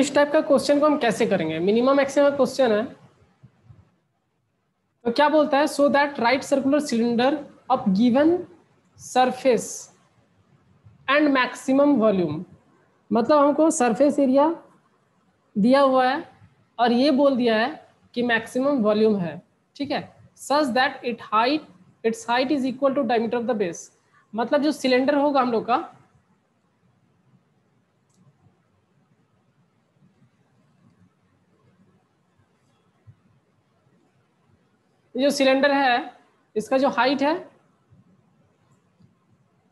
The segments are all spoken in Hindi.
इस टाइप का क्वेश्चन को हम कैसे करेंगे मिनिमम मैक्सिमम क्वेश्चन है तो क्या बोलता है so that right circular cylinder of given surface and maximum volume मतलब हमको सरफेस एरिया दिया हुआ है और ये बोल दिया है कि मैक्सिमम वॉल्यूम है ठीक है such that it height it's height is equal to diameter of the base मतलब जो सिलेंडर होगा हम लोग का जो सिलेंडर है इसका जो हाइट है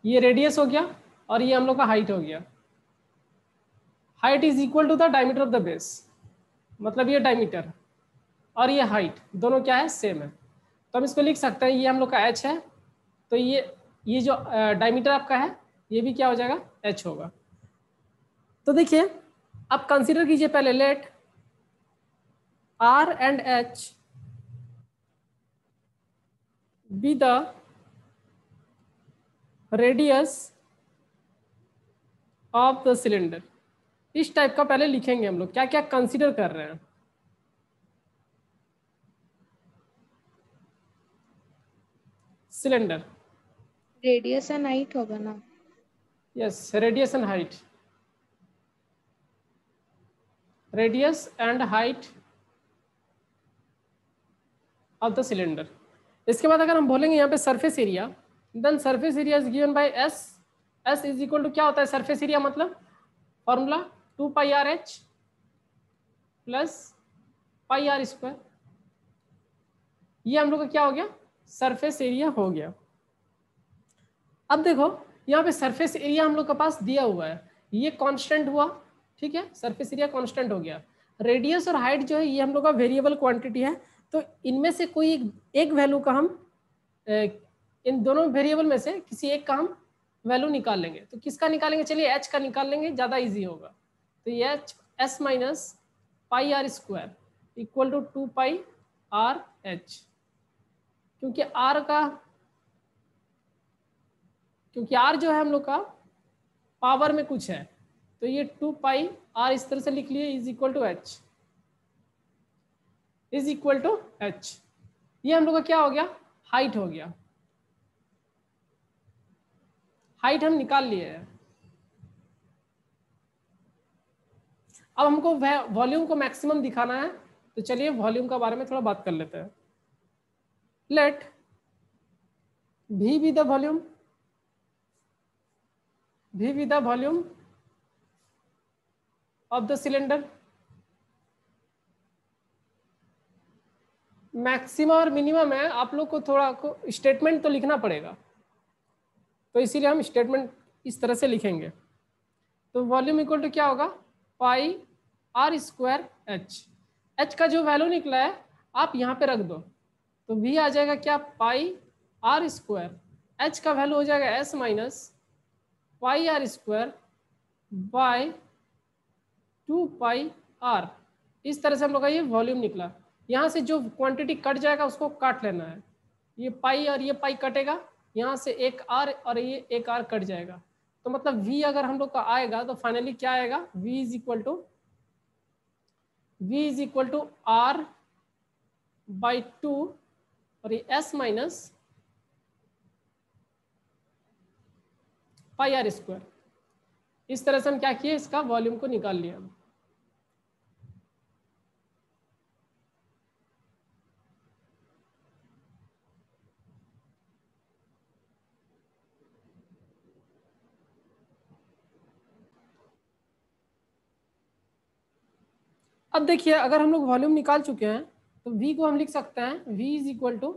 ये रेडियस हो गया और ये हम लोग का हाइट हो गया height is equal to the diameter of the base मतलब ये डायमीटर और ये हाइट दोनों क्या है सेम है तो हम इसको लिख सकते हैं ये हम लोग का एच है तो ये ये जो डायमीटर आपका है ये भी क्या हो जाएगा एच होगा तो देखिए आप कंसीडर कीजिए पहले let are and H be the radius of the cylinder इस टाइप का पहले लिखेंगे हम लोग क्या क्या कंसिडर कर रहे हैं सिलेंडर रेडियस एंड हाइट होगा ना yes radius and height radius and height of the cylinder इसके बाद अगर हम बोलेंगे यहाँ पे surface area then surface area is given by S S is equal to क्या होता है सरफेस एरिया मतलब formula two pi R H plus pi are square ये हम लोग का क्या हो गया सरफेस एरिया हो गया अब देखो यहाँ पे सरफेस एरिया हम लोग के पास दिया हुआ है ये कांस्टेंट हुआ ठीक है सरफेस एरिया कांस्टेंट हो गया रेडियस और हाइट जो है ये हम लोग का वेरिएबल क्वांटिटी है तो इनमें से कोई एक, एक वैल्यू का हम इन दोनों वेरिएबल में से किसी एक का हम वैल्यू निकाल लेंगे तो किसका निकालेंगे चलिए एच का निकाल लेंगे ज़्यादा ईजी होगा तो ये H S minus pi are square equal to two pi are H क्योंकि आर का क्योंकि आर जो है हम लोग का पावर में कुछ है तो ये टू पाई आर इस तरह से लिख लिए is equal to H is equal to H ये हम लोग का क्या हो गया हाइट हो गया हाइट हम निकाल लिए हैं अब हमको वॉल्यूम को मैक्सिमम दिखाना है तो चलिए वॉल्यूम का बारे में थोड़ा बात कर लेते हैं let V be the volume V be the volume of the cylinder maxima और मिनिमम है आप लोग को थोड़ा को स्टेटमेंट तो लिखना पड़ेगा तो इसीलिए हम स्टेटमेंट इस तरह से लिखेंगे तो वॉल्यूम इक्वल टू क्या होगा pi are square H H का जो वैल्यू निकला है आप यहाँ पे रख दो तो भी आ जाएगा क्या पाई आर स्क्वायर एच का वैल्यू हो जाएगा S minus pi are square by two pi R इस तरह से हम लोग का ये वॉल्यूम निकला यहाँ से जो क्वांटिटी कट जाएगा उसको काट लेना है ये पाई और ये पाई कटेगा यहाँ से एक आर और ये एक आर कट जाएगा तो मतलब v अगर हम लोग का आएगा तो फाइनली क्या आएगा v is equal to V is equal to R by two और ये s minus pi are square इस तरह से हम क्या किए इसका वॉल्यूम को निकाल लिया हम अब देखिए अगर हम लोग वॉल्यूम निकाल चुके हैं तो वी को हम लिख सकते हैं V is equal to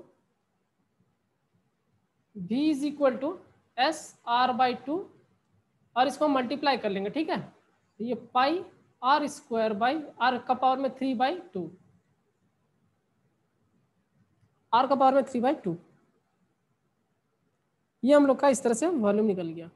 V is equal to S R by two और इसको हम मल्टीप्लाई कर लेंगे ठीक है तो ये pi are square by are का पावर में थ्री बाई टू आर का पावर में थ्री बाई टू ये हम लोग का इस तरह से वॉल्यूम निकल गया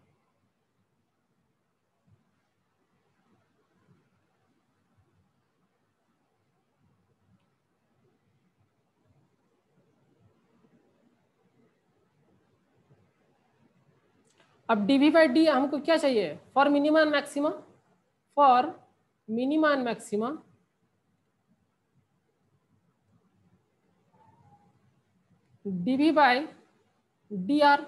अब डी वी बाई डी हमको क्या चाहिए for minima and maxima for minima and maxima d v by d r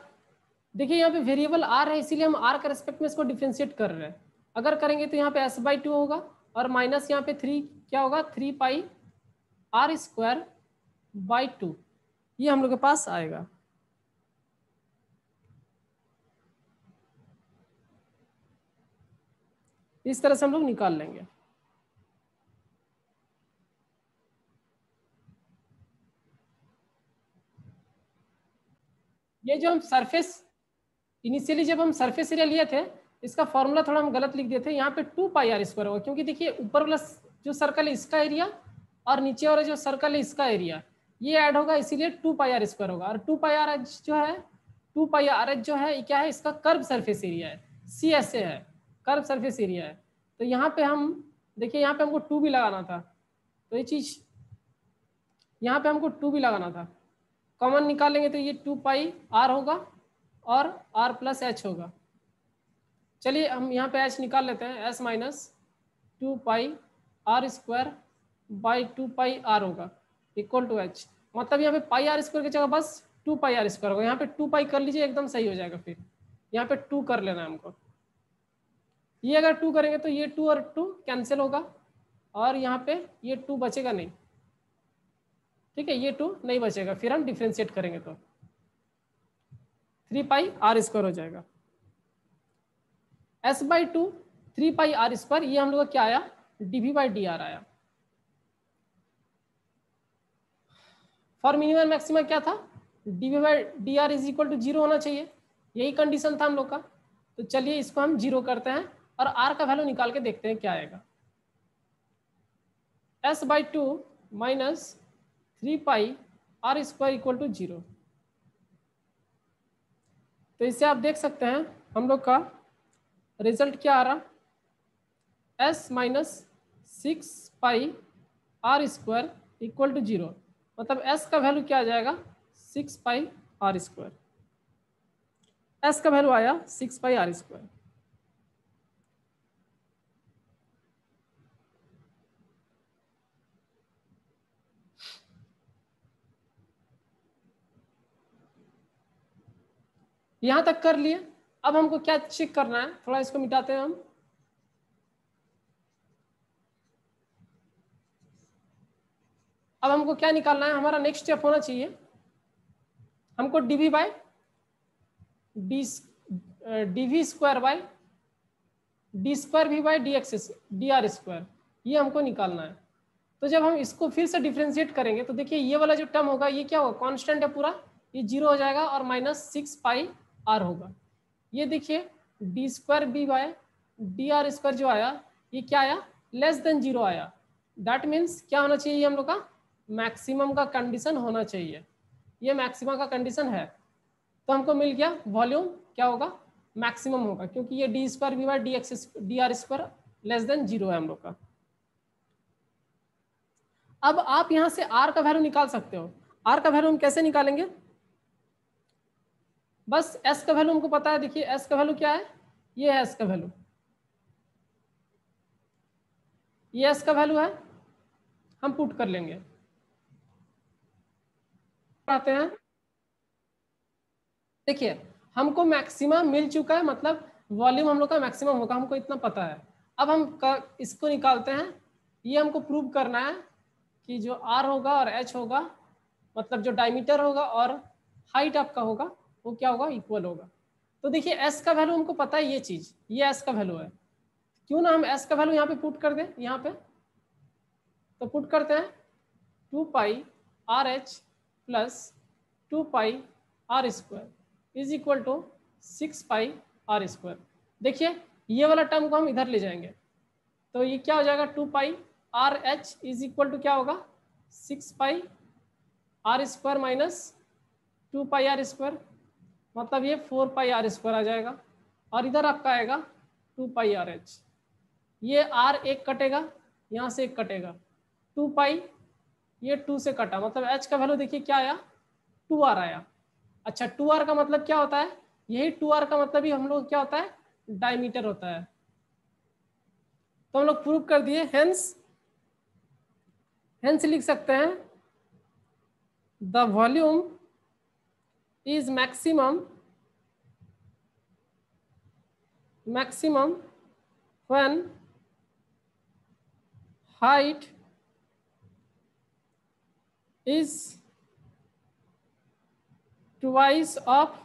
देखिए यहाँ पे वेरिएबल आर है इसीलिए हम आर के रेस्पेक्ट में इसको डिफ्रेंशिएट कर रहे हैं अगर करेंगे तो यहाँ पे एस बाई टू होगा और माइनस यहाँ पे थ्री क्या होगा three pi are square by two ये हम लोग के पास आएगा इस तरह से हम लोग निकाल लेंगे ये जो हम सरफेस इनिशियली जब हम सरफेस एरिया लिए थे इसका फॉर्मूला थोड़ा हम गलत लिख दिए थे यहाँ पे टू पाई आर स्क्वायर होगा क्योंकि देखिए ऊपर वाला जो सर्कल है इसका एरिया और नीचे वाला जो सर्कल है इसका एरिया ये ऐड होगा इसीलिए टू पाई आर स्क्वायर होगा और टू पाई आर एच जो है टू पाई आर एच जो है क्या है इसका कर्व सर्फेस एरिया है सी एस ए है कर्व सरफेस एरिया है तो यहाँ पे हम देखिए यहाँ पे हमको टू भी लगाना था तो ये चीज यहाँ पे हमको टू भी लगाना था कॉमन निकालेंगे तो ये टू पाई आर होगा और आर प्लस एच होगा चलिए हम यहाँ पे एच निकाल लेते हैं s minus two pi are square by two pi r होगा इक्वल टू एच मतलब यहाँ पे पाई आर स्क्वायर की जगह बस टू पाई आर स्क्वायर होगा यहाँ पे टू पाई कर लीजिए एकदम सही हो जाएगा फिर यहाँ पे टू कर लेना है हमको ये अगर टू करेंगे तो ये टू और टू कैंसिल होगा और यहाँ पे ये टू बचेगा नहीं ठीक है ये टू नहीं बचेगा फिर हम डिफ्रेंशिएट करेंगे तो थ्री पाई आर स्क्वायर हो जाएगा s by two three pi are square ये हम लोग का क्या आया डीवी बाई डी आर आया फॉर मिनिमम मैक्सिमम क्या था d v by d r is equal to zero होना चाहिए यही कंडीशन था हम लोग का तो चलिए इसको हम जीरो करते हैं और आर का वैल्यू निकाल के देखते हैं क्या आएगा s by two minus three pi are square equal to zero तो इससे आप देख सकते हैं हम लोग का रिजल्ट क्या आ रहा s minus six pi are square equal to zero मतलब एस का वैल्यू क्या आ जाएगा six pi are square s का वैल्यू आया सिक्स पाई आर स्क्वायर यहां तक कर लिए अब हमको क्या चेक करना है थोड़ा इसको मिटाते हैं हम अब हमको क्या निकालना है हमारा नेक्स्ट स्टेप होना चाहिए हमको d v by d d v square by d square भी by d x d r square ये हमको निकालना है तो जब हम इसको फिर से डिफ्रेंशिएट करेंगे तो देखिए ये वाला जो टर्म होगा ये क्या होगा कांस्टेंट है पूरा ये जीरो हो जाएगा और माइनस सिक्स पाई आर होगा ये देखिए d square by d r square जो आया ये क्या आया लेस देन जीरो आया दैट मीन्स क्या होना चाहिए हम लोग का मैक्सिमम का कंडीशन होना चाहिए ये मैक्सिमा का कंडीशन है तो हमको मिल गया वॉल्यूम क्या होगा मैक्सिमम होगा क्योंकि ये d square by d x d r square less than zero है हम लोग का अब आप यहां से आर का वैल्यू निकाल सकते हो आर का वैल्यू हम कैसे निकालेंगे बस एस का वैल्यू हमको पता है देखिए एस का वैल्यू क्या है ये है एस का वैल्यू ये एस का वैल्यू है हम पुट कर लेंगे आते हैं देखिए हमको मैक्सिमम मिल चुका है मतलब वॉल्यूम हम लोग का मैक्सिमम होगा हमको इतना पता है अब हम कर, इसको निकालते हैं ये हमको प्रूव करना है कि जो आर होगा और एच होगा मतलब जो डायमीटर होगा और हाइट आपका होगा वो क्या होगा इक्वल होगा तो देखिए एस का वैल्यू हमको पता है ये चीज ये एस का वैल्यू है क्यों ना हम एस का वैल्यू यहाँ पे पुट कर दें यहाँ पे तो पुट करते हैं two pi R H plus two pi are square is equal to six pi are square देखिए ये वाला टर्म को हम इधर ले जाएंगे तो ये क्या हो जाएगा two pi are h is equal to क्या होगा six pi are square minus two pi are square मतलब ये फोर पाई आर स्क्वायर आ जाएगा और इधर आपका आएगा टू पाई आर एच ये आर एक कटेगा यहाँ से एक कटेगा टू पाई ये टू से कटा मतलब एच का वैल्यू देखिए क्या आया टू आर आया अच्छा टू आर का मतलब क्या होता है यही टू आर का मतलब ही हम लोग क्या होता है डायमीटर होता है तो हम लोग प्रूव कर दिए हेंस हेंस लिख सकते हैं the volume is maximum maximum when height is twice of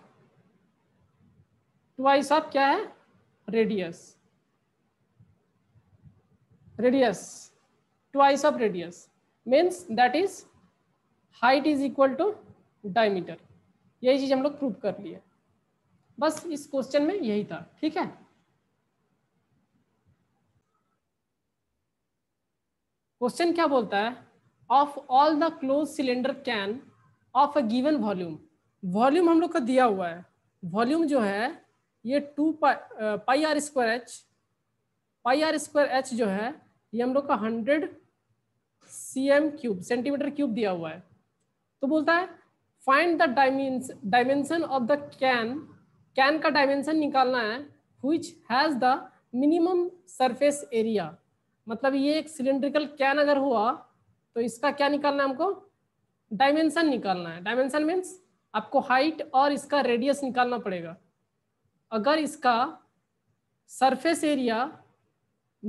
twice of kya hai radius radius twice of radius means that is height is equal to diameter यही चीज हम लोग प्रूव कर लिए बस इस क्वेश्चन में यही था ठीक है क्वेश्चन क्या बोलता है of all the close cylinder can of a given volume volume हम लोग का दिया हुआ है वॉल्यूम जो है ये two pi are square h pi are square h जो है ये हम लोग का hundred c m cube centimetre cube दिया हुआ है तो बोलता है find the dimension of the can can का डायमेंशन निकालना है which has the minimum surface area मतलब ये एक सिलेंड्रिकल कैन अगर हुआ तो इसका क्या निकालना है हमको डायमेंशन निकालना है डायमेंशन मीन्स आपको हाइट और इसका रेडियस निकालना पड़ेगा अगर इसका सरफेस एरिया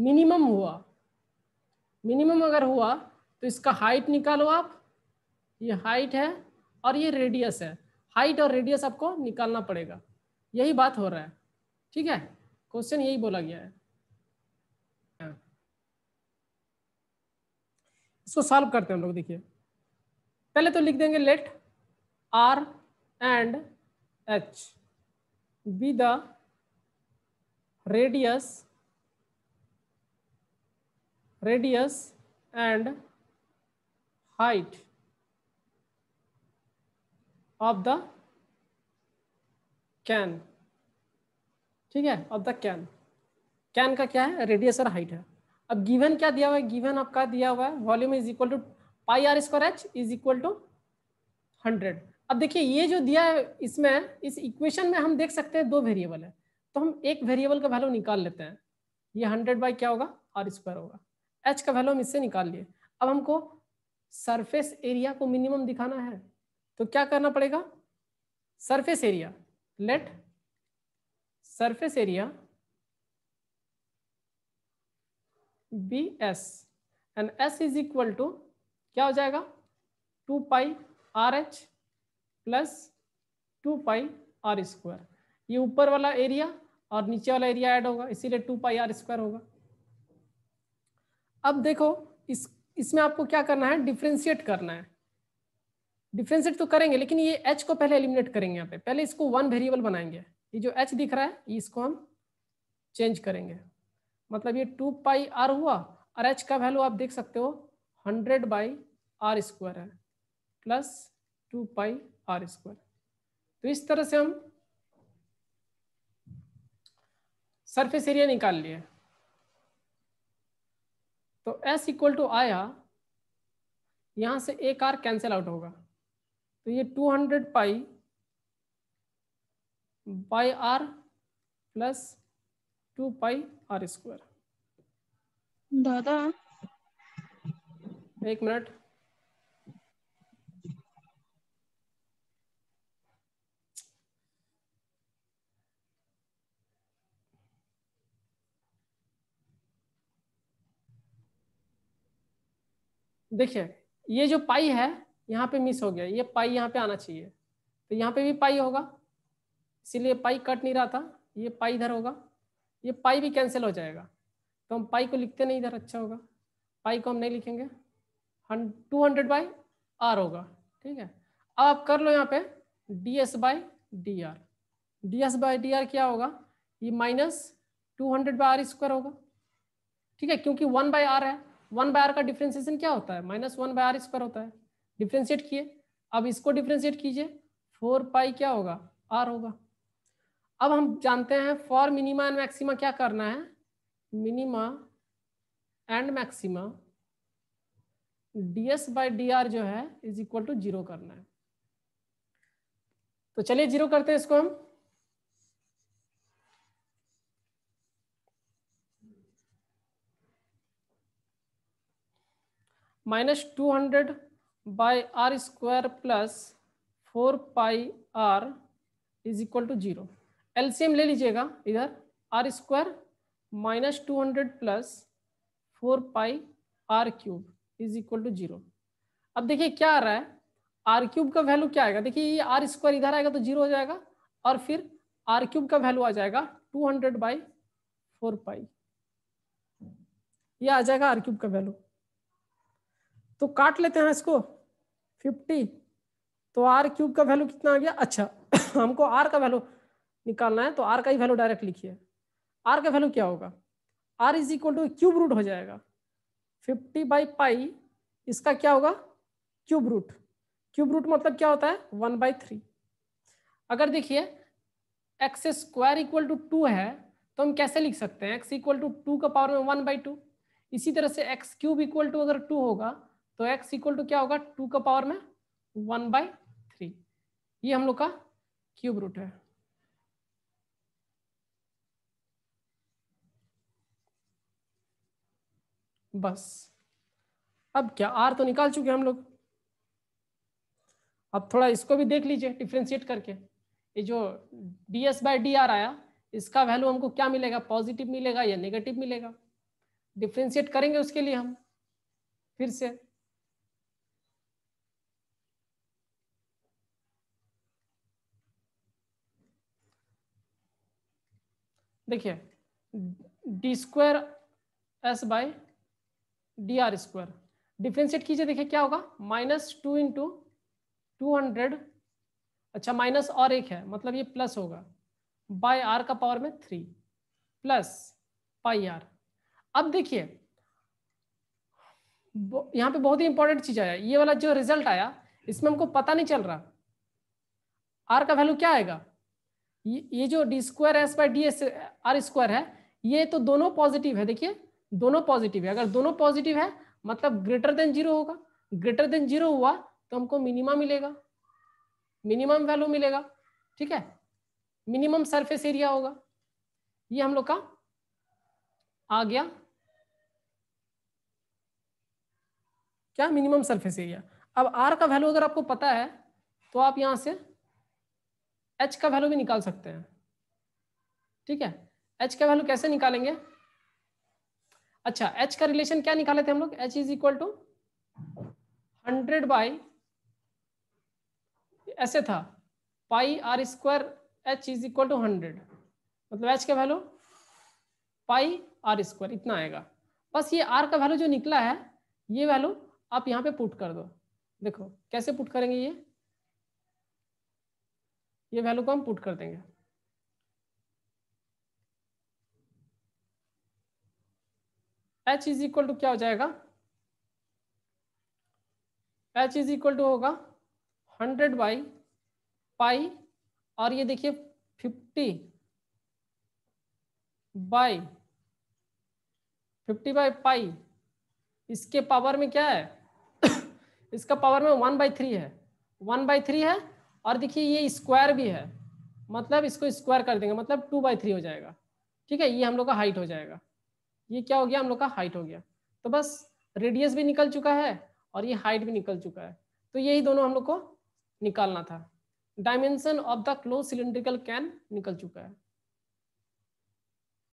मिनिमम हुआ मिनिमम अगर हुआ तो इसका हाइट निकालो आप ये हाइट है और ये रेडियस है हाइट और रेडियस आपको निकालना पड़ेगा यही बात हो रहा है ठीक है क्वेश्चन यही बोला गया है इसको सॉल्व करते हैं हम लोग देखिए पहले तो लिख देंगे let are and h be the radius radius and height of the can ठीक है ऑफ द कैन कैन का क्या है रेडियस और हाइट है अब गिवन क्या दिया हुआ है गिवन आपका दिया हुआ है volume is equal to pi are square h is equal to hundred अब देखिए ये जो दिया है इसमें इस इक्वेशन में हम देख सकते हैं दो वेरिएबल है तो हम एक वेरिएबल का वैल्यू निकाल लेते हैं ये हंड्रेड बाई क्या होगा आर स्क्वायर होगा एच का वैल्यू हम इससे निकाल लिए अब हमको सरफेस एरिया को मिनिमम दिखाना है तो क्या करना पड़ेगा surface area let surface area be s and s is equal to क्या हो जाएगा two pi R H plus two pi are square ये ऊपर वाला एरिया और नीचे वाला एरिया ऐड होगा इसीलिए टू पाई आर स्क्वायर होगा अब देखो इस इसमें आपको क्या करना है डिफ्रेंशिएट करना है डिफ्रेंशिएट तो करेंगे लेकिन ये एच को पहले एलिमिनेट करेंगे यहाँ पे पहले इसको वन वेरिएबल बनाएंगे ये जो एच दिख रहा है इसको हम चेंज करेंगे मतलब ये टू पाई आर हुआ और एच का वैल्यू आप देख सकते हो हंड्रेड बाई आर स्क्वायर है plus two pi are square तो इस तरह से हम सरफेस एरिया निकाल लिए तो एस इक्वल टू आया यहां से एक आर कैंसिल आउट होगा तो ये 200 pi by r plus two pi are square दादा एक मिनट देखिए ये जो पाई है यहाँ पे मिस हो गया ये पाई यहाँ पे आना चाहिए तो यहाँ पे भी पाई होगा इसीलिए पाई कट नहीं रहा था ये पाई इधर होगा ये पाई भी कैंसिल हो जाएगा तो हम पाई को लिखते नहीं इधर अच्छा होगा पाई को हम नहीं लिखेंगे टू हंड्रेड बाई आर होगा ठीक है अब आप कर लो यहाँ पे d s by d r d s by d r क्या होगा ये minus two hundred by r square होगा ठीक है क्योंकि वन बाई आर है वन बाई आर का डिफ्रेंसिएशन क्या होता है minus one by r square होता है डिफ्रेंशिएट किए अब इसको डिफ्रेंशिएट कीजिए फोर पाई क्या होगा आर होगा अब हम जानते हैं फॉर मिनिमा एंड मैक्सिमा क्या करना है minima and maxima d s d r जो है इज इक्वल टू जीरो करना है तो चलिए जीरो करते हैं इसको हम minus two hundred by r square plus four pi r is equal to zero LCM ले लीजिएगा इधर r square minus two hundred plus four pi r cube is equal to zero अब देखिए क्या आ रहा है आर क्यूब का वैल्यू क्या आएगा देखिए ये आर स्क्वायर इधर आएगा तो जीरो हो जाएगा और फिर आर क्यूब का वैल्यू आ जाएगा two hundred by four pi ये आ जाएगा आर क्यूब का वैल्यू तो काट लेते हैं इसको फिफ्टी तो आर क्यूब का वैल्यू कितना आ गया अच्छा हमको आर का वैल्यू निकालना है तो आर का ही वैल्यू डायरेक्ट लिखिए आर का वैल्यू क्या होगा r is equal to cube root हो जाएगा फिफ्टी बाई पाई इसका क्या होगा क्यूब रूट क्यूब रूट मतलब क्या होता है वन बाई थ्री अगर देखिए x square equal to two है तो हम कैसे लिख सकते हैं एक्स इक्वल टू टू का पावर में वन बाई टू इसी तरह से एक्स क्यूब इक्वल टू अगर टू होगा तो x इक्वल टू क्या होगा टू का पावर में वन बाई थ्री ये हम लोग का क्यूब रूट है बस अब क्या आर तो निकाल चुके हम लोग अब थोड़ा इसको भी देख लीजिए डिफ्रेंशिएट करके ये जो d s by d r आया इसका वैल्यू हमको क्या मिलेगा पॉजिटिव मिलेगा या नेगेटिव मिलेगा डिफ्रेंशिएट करेंगे उसके लिए हम फिर से देखिए d square s by d r square differentiate कीजिए देखिए क्या होगा minus two into two hundred अच्छा माइनस और एक है मतलब ये प्लस होगा बाय आर का पावर में थ्री प्लस पाई आर अब देखिए यहाँ पे बहुत ही इंपॉर्टेंट चीज आया ये वाला जो रिजल्ट आया इसमें हमको पता नहीं चल रहा आर का वैल्यू क्या आएगा ये जो d square s by d s r square है ये तो दोनों पॉजिटिव है देखिए दोनों पॉजिटिव है अगर दोनों पॉजिटिव है मतलब ग्रेटर देन जीरो होगा ग्रेटर देन जीरो हुआ तो हमको मिनिमम मिलेगा मिनिमम वैल्यू मिलेगा ठीक है मिनिमम सरफेस एरिया होगा ये हम लोग का आ गया क्या मिनिमम सरफेस एरिया अब आर का वैल्यू अगर आपको पता है तो आप यहां से एच का वैल्यू भी निकाल सकते हैं ठीक है एच का वैल्यू कैसे निकालेंगे अच्छा एच का रिलेशन क्या निकाले थे हम लोग h is equal to hundred by ऐसे था pi are square h is equal to hundred मतलब एच का वैल्यू पाई आर स्क्वायर इतना आएगा बस ये आर का वैल्यू जो निकला है ये वैल्यू आप यहाँ पे पुट कर दो देखो कैसे पुट करेंगे ये ये वैल्यू को हम पुट कर देंगे एच इज इक्वल टू क्या हो जाएगा एच इज इक्वल टू होगा हंड्रेड बाई पाई और ये देखिए fifty by fifty by pi इसके पावर में क्या है इसका पावर में वन बाई थ्री है वन बाई थ्री है और देखिए ये स्क्वायर भी है मतलब इसको स्क्वायर कर देंगे मतलब टू बाई थ्री हो जाएगा ठीक है ये हम लोग का हाइट हो जाएगा ये क्या हो गया हम लोग का हाइट हो गया तो बस रेडियस भी निकल चुका है और ये हाइट भी निकल चुका है तो यही दोनों हम लोग को निकालना था dimension of the close cylindrical can निकल चुका है